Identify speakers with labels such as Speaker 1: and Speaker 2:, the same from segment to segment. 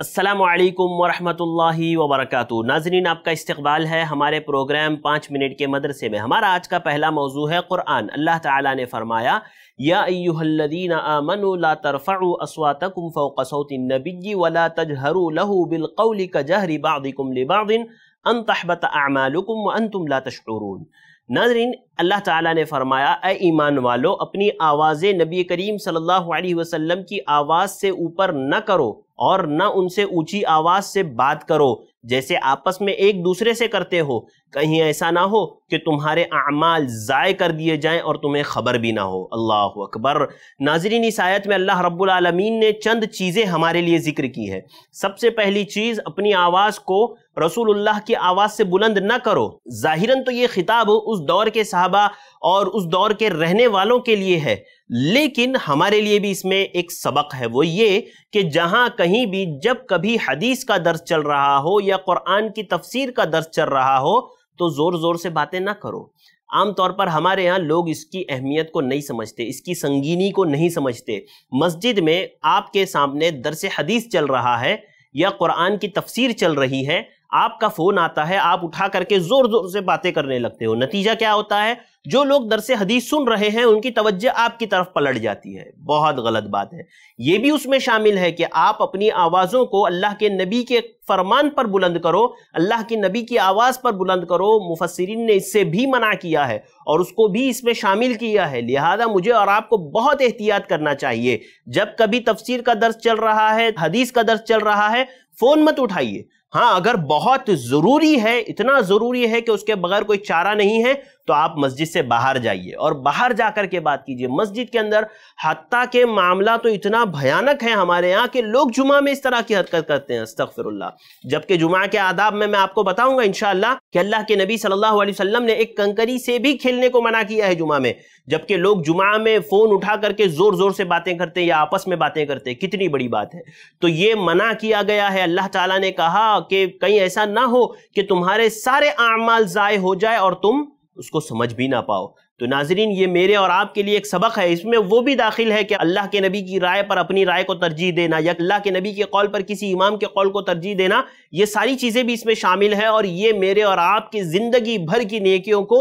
Speaker 1: असलकम वरहमल वबरक नाजरीन आपका इस्तबाल है हमारे प्रोग्राम पाँच मिनट के मदरसे में हमारा आज का पहला मौजू है क़ुरान अल्लाह ताला ने फरमाया नबी वला तजहरू बिलकौल कजहरी बादिकुम लिबादिन अन तहबत तशरून नाजरीन अल्लाह ताला ने फरमाया ए ईमान वालो अपनी आवाज़ नबी करीम सल्लल्लाहु अलैहि वसल्लम की आवाज़ से ऊपर न करो और न उनसे ऊंची आवाज से बात करो जैसे आपस में एक दूसरे से करते हो कहीं ऐसा ना हो कि तुम्हारे अमाल ज़ाय कर दिए जाएं और तुम्हें खबर भी ना हो अल्लाह अकबर नाजरीन इस आयत में अल्लाह रब्बुल आलमीन ने चंद चीज़ें हमारे लिए जिक्र की है सबसे पहली चीज़ अपनी आवाज़ को रसूलुल्लाह की आवाज़ से बुलंद न करो जाहिरन तो ये खिताब उस दौर के साहबा और उस दौर के रहने वालों के लिए है लेकिन हमारे लिए भी इसमें एक सबक है वो ये कि जहां कहीं भी जब कभी हदीस का दर्ज चल रहा हो या कुरान की तफसीर का दर्ज चल रहा हो तो ज़ोर ज़ोर से बातें ना करो आमतौर पर हमारे यहाँ लोग इसकी अहमियत को नहीं समझते इसकी संगीनी को नहीं समझते मस्जिद में आपके सामने दरस हदीस चल रहा है या कुरान की तफसीर चल रही है आपका फोन आता है आप उठा करके जोर जोर से बातें करने लगते हो नतीजा क्या होता है जो लोग दरसे हदीस सुन रहे हैं उनकी तवज्जो आपकी तरफ पलट जाती है बहुत गलत बात है ये भी उसमें शामिल है कि आप अपनी आवाज़ों को अल्लाह के नबी के फरमान पर बुलंद करो अल्लाह के नबी की आवाज़ पर बुलंद करो मुफसरिन ने इससे भी मना किया है और उसको भी इसमें शामिल किया है लिहाजा मुझे और आपको बहुत एहतियात करना चाहिए जब कभी तफसीर का दर्ज चल रहा है हदीस का दर्ज चल रहा है फोन मत उठाइए हाँ अगर बहुत जरूरी है इतना जरूरी है कि उसके बगैर कोई चारा नहीं है तो आप मस्जिद से बाहर जाइए और बाहर जाकर के बात कीजिए मस्जिद के अंदर हत्या के मामला तो इतना भयानक है हमारे यहाँ के लोग जुमा में इस तरह की हरकत करते हैं अस्तफ़िरल्ला जबकि जुमा के आदाब में मैं आपको बताऊंगा इनशाला कि अल्लाह के नबी सल्लल्लाहु अलैहि वसल्लम ने एक कंकरी से भी खेलने को मना किया है जुमा में जबकि लोग जुमा में फ़ोन उठा करके ज़ोर ज़ोर से बातें करते हैं या आपस में बातें करते हैं कितनी बड़ी बात है तो ये मना किया गया है अल्लाह ताला ने कहा कि कहीं ऐसा ना हो कि तुम्हारे सारे अमाल ज़ाय हो जाए और तुम उसको समझ भी ना पाओ तो नाजरीन ये मेरे और आपके लिए एक सबक है इसमें वो भी दाखिल है कि अल्लाह के नबी की राय पर अपनी राय को तरजीह देना या अल्लाह के नबी के कौल पर किसी इमाम के कौल को तरजीह देना ये सारी चीज़ें भी इसमें शामिल है और ये मेरे और आपकी ज़िंदगी भर की नेकियों को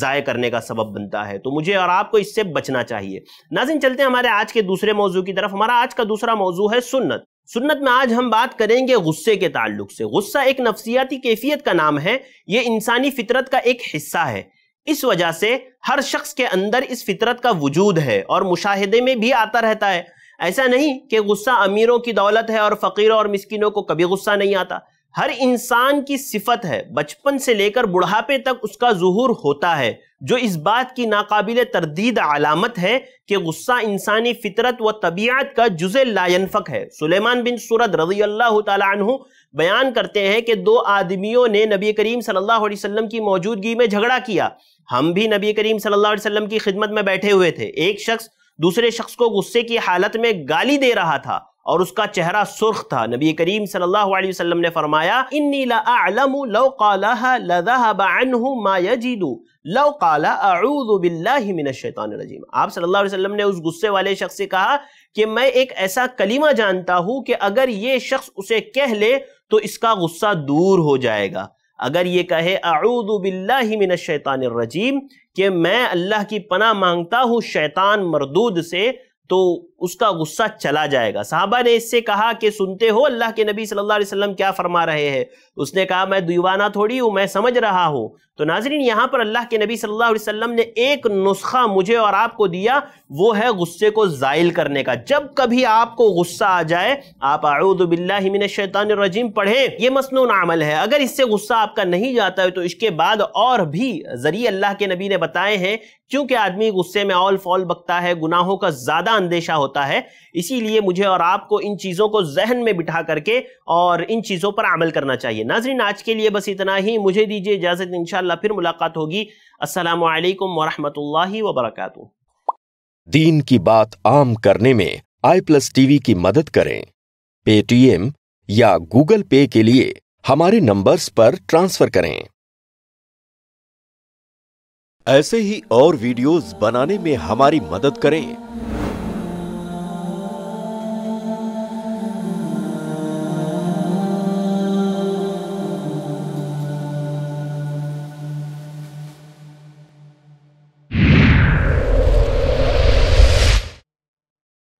Speaker 1: ज़ाय करने का सबब बनता है तो मुझे और आपको इससे बचना चाहिए नाजिन चलते हैं हमारे आज के दूसरे मौजू की तरफ हमारा आज का दूसरा मौजू है सुन्नत सुन्नत में आज हम बात करेंगे गुस्से के ताल्लुक से गुस्सा एक नफसियाती कैफियत का नाम है ये इंसानी फितरत का एक हिस्सा है इस वजह से हर शख्स के अंदर इस फितरत का वजूद है और मुशाहिदे में भी आता रहता है ऐसा नहीं कि गुस्सा अमीरों की दौलत है और फ़कीरों और मिसकिनों को कभी गुस्सा नहीं आता हर इंसान की सिफत है बचपन से लेकर बुढ़ापे तक उसका जहूर होता है जो इस बात की नाकाबिल तरदीद आलामत है कि गुस्सा इंसानी फितरत व तबीयत का जुज़ लाइनफक है सुलेमान बिन सूरत रजी अल्लाह तु बयान करते हैं कि दो आदमियों ने नबी करीम सल्लल्लाहु अलैहि वसल्लम की मौजूदगी में झगड़ा किया हम भी नबी करीम सल्लल्लाहु अलैहि वसल्लम की खिदमत में बैठे हुए थे एक शख्स दूसरे शख्स को गुस्से की हालत में गाली दे रहा था और उसका चेहरा सुर्ख था नबी करीम सल्लल्लाहु अलैहि वसल्लम ने फरमाया इन्नी लौ कालाहा लज़हब मा लौ काला अऊज़ु बिल्लाहि मिनश शैतानिर रजीम आप सल्लल्लाहु अलैहि वसल्लम ने उस गुस्से वाले शख्स से कहा कि मैं एक ऐसा कलीमा जानता हूं कि अगर ये शख्स उसे कह ले तो इसका गुस्सा दूर हो जाएगा अगर ये कहे आऊदबिल्लाशैतानरजीम कि मैं अल्लाह की पना मांगता हूँ शैतान मरदूद से तो उसका गुस्सा चला जाएगा साहबा ने इससे कहा कि सुनते हो अल्लाह के नबी सल्लल्लाहु अलैहि वसल्लम क्या फरमा रहे हैं तो उसने कहा मैं दीवाना थोड़ी हूँ मैं समझ रहा हूँ तो नाजरीन यहाँ पर अल्लाह के नबी सल्लल्लाहु अलैहि वसल्लम ने एक नुस्खा मुझे और आपको दिया वो है गुस्से को ज़ायल करने का जब कभी आपको गुस्सा आ जाए आप आउदबिल्लाशैतानरजीम पढ़ें यह मसनून अमल है अगर इससे गुस्सा आपका नहीं जाता है तो इसके बाद और भी ज़रिए अल्लाह के नबी ने बताए हैं क्योंकि आदमी गुस्से में ऑल फॉल बकता है गुनाहों का ज़्यादा अंदेशा होता होता है इसीलिए मुझे और आपको इन चीज़ों को जहन में बिठा करके और इन चीज़ों पर अमल करना चाहिए नाजरीन आज के लिए बस इतना ही मुझे दीजिए इजाज़त इन फिर मुलाकात होगी असल वरहमल वबरक दीन की बात आम करने में आई प्लस टीवी की मदद करें पेटीएम या गूगल पे के लिए हमारे नंबर्स पर ट्रांसफर करें ऐसे ही और वीडियोस बनाने में हमारी मदद करें